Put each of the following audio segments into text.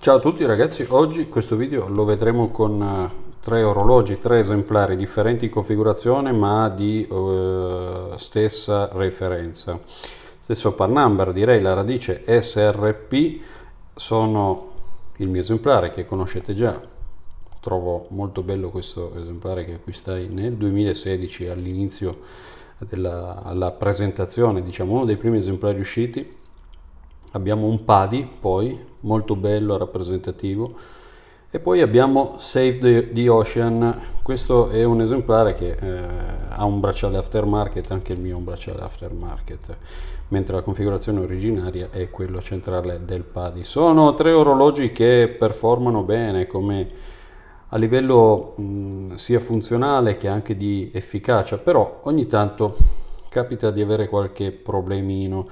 Ciao a tutti ragazzi, oggi questo video lo vedremo con eh, tre orologi, tre esemplari differenti in configurazione ma di eh, stessa referenza. Stesso part number, direi la radice SRP, sono il mio esemplare che conoscete già. Trovo molto bello questo esemplare che acquistai nel 2016 all'inizio della presentazione, diciamo uno dei primi esemplari usciti abbiamo un padi poi molto bello, rappresentativo. E poi abbiamo Save the, the Ocean, questo è un esemplare che eh, ha un bracciale aftermarket, anche il mio è un bracciale aftermarket, mentre la configurazione originaria è quello centrale del PADI. Sono tre orologi che performano bene come a livello mh, sia funzionale che anche di efficacia, però ogni tanto capita di avere qualche problemino.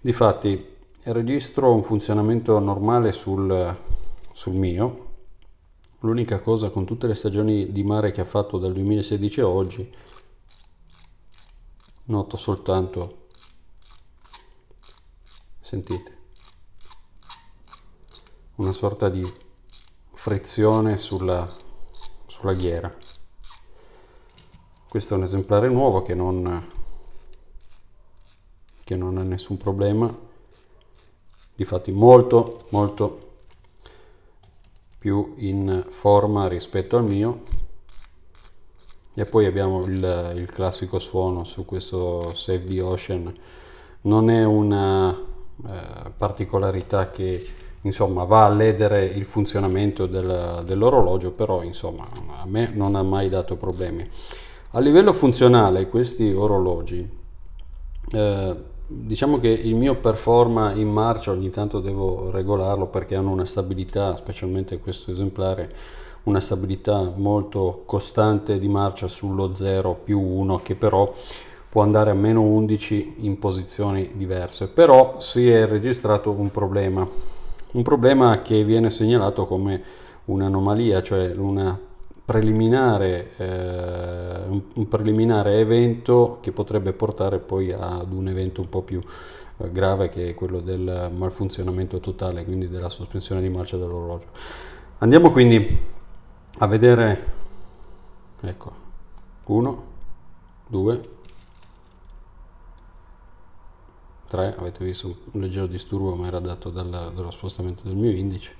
Difatti registro un funzionamento normale sul, sul mio l'unica cosa con tutte le stagioni di mare che ha fatto dal 2016 a oggi noto soltanto sentite una sorta di frizione sulla, sulla ghiera questo è un esemplare nuovo che non, che non ha nessun problema difatti molto molto più in forma rispetto al mio e poi abbiamo il, il classico suono su questo Save the Ocean non è una eh, particolarità che insomma va a ledere il funzionamento del, dell'orologio però insomma a me non ha mai dato problemi a livello funzionale questi orologi eh, diciamo che il mio performa in marcia ogni tanto devo regolarlo perché hanno una stabilità, specialmente questo esemplare, una stabilità molto costante di marcia sullo 0 più 1 che però può andare a meno 11 in posizioni diverse. Però si è registrato un problema, un problema che viene segnalato come un'anomalia, cioè una preliminare, eh, un, un preliminare evento che potrebbe portare poi ad un evento un po' più eh, grave che è quello del malfunzionamento totale, quindi della sospensione di marcia dell'orologio. Andiamo quindi a vedere, ecco, 1, 2, 3, avete visto un leggero disturbo ma era dato dalla, dallo spostamento del mio indice,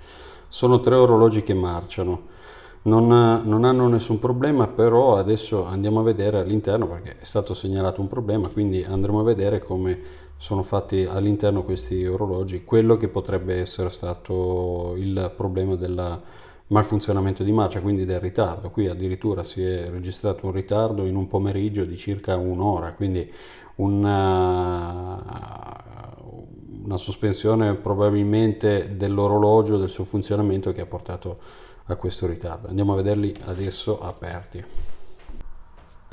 sono tre orologi che marciano non, eh, non, hanno nessun problema, però adesso andiamo a vedere all'interno perché è stato segnalato un problema, quindi andremo a vedere come sono fatti all'interno questi orologi, quello che potrebbe essere stato il problema del malfunzionamento di marcia, quindi del ritardo. Qui addirittura si è registrato un ritardo in un pomeriggio di circa un'ora, quindi una, eh, una sospensione probabilmente dell'orologio, del suo funzionamento che ha portato a questo ritardo. Andiamo a vederli adesso aperti.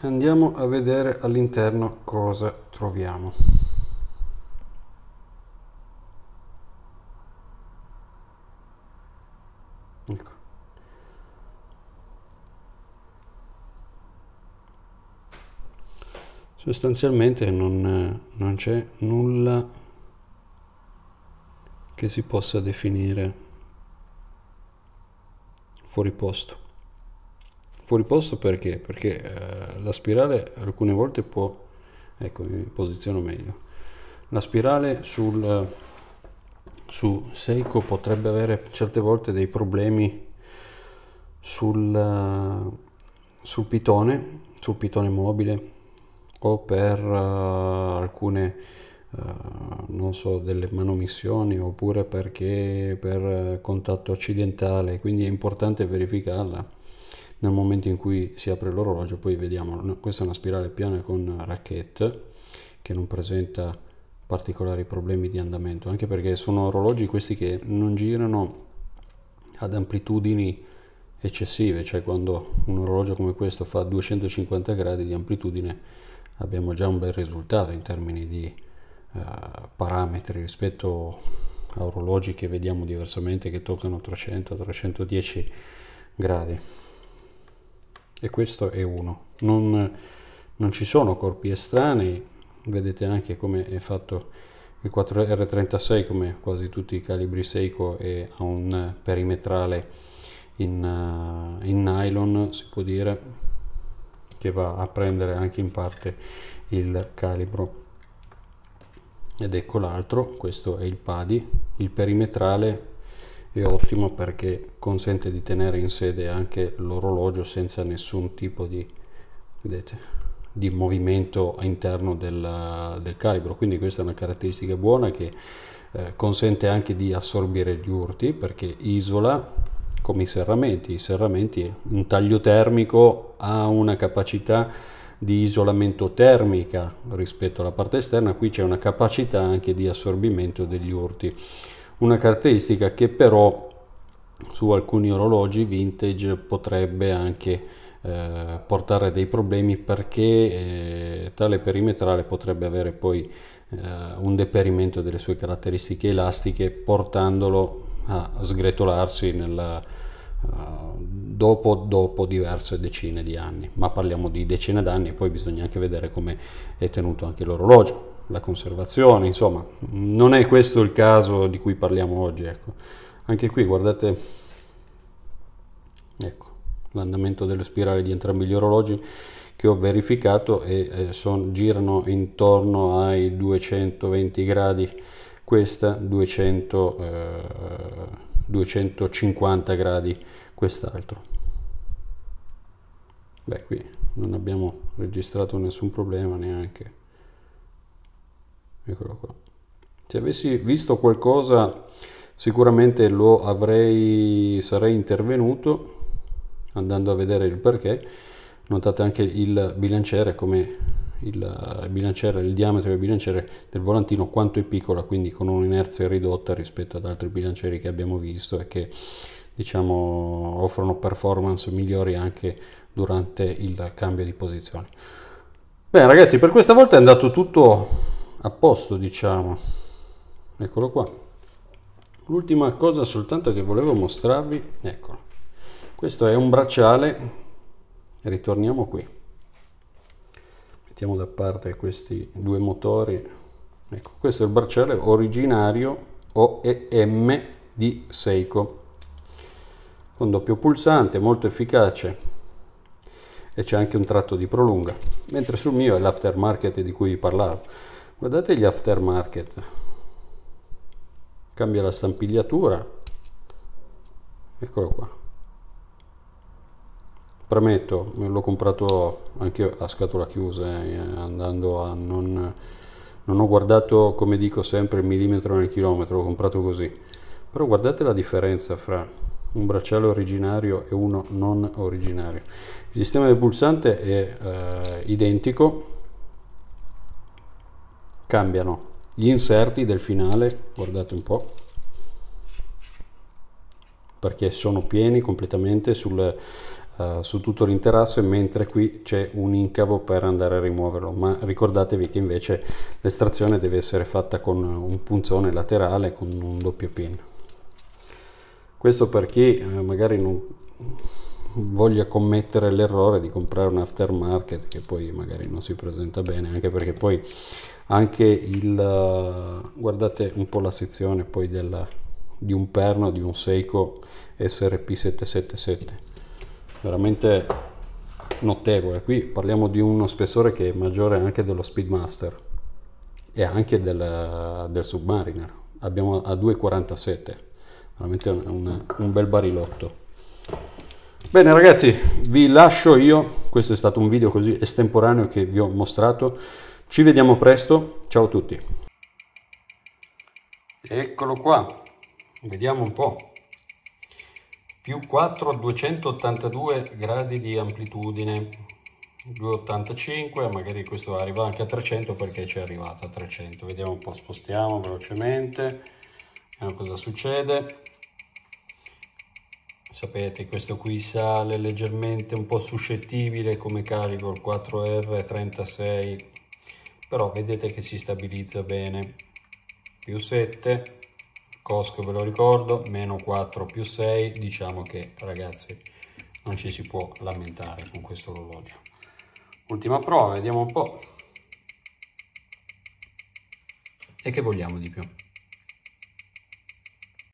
Andiamo a vedere all'interno cosa troviamo. Ecco. Sostanzialmente non, non c'è nulla che si possa definire fuori posto. Fuori posto perché? Perché eh, la spirale alcune volte può, ecco mi posiziono meglio, la spirale sul, su Seiko potrebbe avere certe volte dei problemi sul, eh, sul pitone, sul pitone mobile o per uh, alcune eh, non so, delle manomissioni oppure perché per eh, contatto accidentale, quindi è importante verificarla nel momento in cui si apre l'orologio, poi vediamo, questa è una spirale piana con racchette che non presenta particolari problemi di andamento, anche perché sono orologi questi che non girano ad amplitudini eccessive, cioè quando un orologio come questo fa 250 gradi di amplitudine abbiamo già un bel risultato in termini di eh, parametri rispetto a orologi che vediamo diversamente che toccano 300-310 gradi e questo è uno non, non ci sono corpi estranei vedete anche come è fatto il 4R36 come quasi tutti i calibri Seiko e ha un perimetrale in, eh, in nylon si può dire che va a prendere anche in parte il calibro ed ecco l'altro questo è il padi il perimetrale è ottimo perché consente di tenere in sede anche l'orologio senza nessun tipo di, vedete, di movimento interno del, del, calibro quindi questa è una caratteristica buona che eh, consente anche di assorbire gli urti perché isola come i serramenti i serramenti un taglio termico ha una capacità di isolamento termica rispetto alla parte esterna, qui c'è una capacità anche di assorbimento degli urti. Una caratteristica che però su alcuni orologi vintage potrebbe anche eh, portare dei problemi perché eh, tale perimetrale potrebbe avere poi eh, un deperimento delle sue caratteristiche elastiche portandolo a sgretolarsi nella, uh, dopo, dopo diverse decine di anni, ma parliamo di decine d'anni e poi bisogna anche vedere come è tenuto anche l'orologio, la conservazione, insomma, non è questo il caso di cui parliamo oggi, ecco. Anche qui guardate ecco, l'andamento delle spirali di entrambi gli orologi che ho verificato e eh, son, girano intorno ai 220 gradi questa 200, eh, 250 gradi quest'altro. Beh, qui non abbiamo registrato nessun problema neanche. Eccolo qua. Se avessi visto qualcosa sicuramente lo avrei sarei intervenuto andando a vedere il perché. Notate anche il bilanciere come il bilanciere, il diametro del bilanciere del volantino quanto è piccola, quindi con un'inerzia ridotta rispetto ad altri bilancieri che abbiamo visto e che diciamo, offrono performance migliori anche durante il cambio di posizione. Bene ragazzi, per questa volta è andato tutto a posto, diciamo. Eccolo qua. L'ultima cosa soltanto che volevo mostrarvi, eccolo. Questo è un bracciale, ritorniamo qui. Mettiamo da parte questi due motori. Ecco, questo è il bracciale originario OEM di Seiko con doppio pulsante, molto efficace e c'è anche un tratto di prolunga, mentre sul mio è l'aftermarket di cui vi parlavo. Guardate gli aftermarket, cambia la stampigliatura, eccolo qua. Premetto, l'ho comprato anche a scatola chiusa, eh, andando a non, non ho guardato come dico sempre il millimetro nel chilometro, l'ho comprato così. Però guardate la differenza fra un bracciale originario e uno non originario. Il sistema del pulsante è eh, identico, cambiano gli inserti del finale, guardate un po', perché sono pieni completamente sul, uh, su tutto l'interasse, mentre qui c'è un incavo per andare a rimuoverlo, ma ricordatevi che invece l'estrazione deve essere fatta con un punzone laterale, con un doppio pin. Questo per chi eh, magari non voglia commettere l'errore di comprare un aftermarket che poi magari non si presenta bene, anche perché poi anche il eh, guardate un po' la sezione poi della, di un perno di un Seiko SRP777 veramente notevole qui parliamo di uno spessore che è maggiore anche dello Speedmaster e anche del, del Submariner abbiamo a 247 veramente un, un bel barilotto. Bene ragazzi, vi lascio io, questo è stato un video così estemporaneo che vi ho mostrato, ci vediamo presto, ciao a tutti. Eccolo qua, vediamo un po', più 4 a 282 gradi di amplitudine, 285, magari questo arriva anche a 300 perché ci è arrivato a 300, vediamo un po', spostiamo velocemente, vediamo cosa succede. Sapete, questo qui sale leggermente un po' suscettibile come carico il 4R36, però vedete che si stabilizza bene. Più 7, cosco ve lo ricordo, meno 4 più 6, diciamo che ragazzi non ci si può lamentare con questo orologio. Ultima prova, vediamo un po' e che vogliamo di più.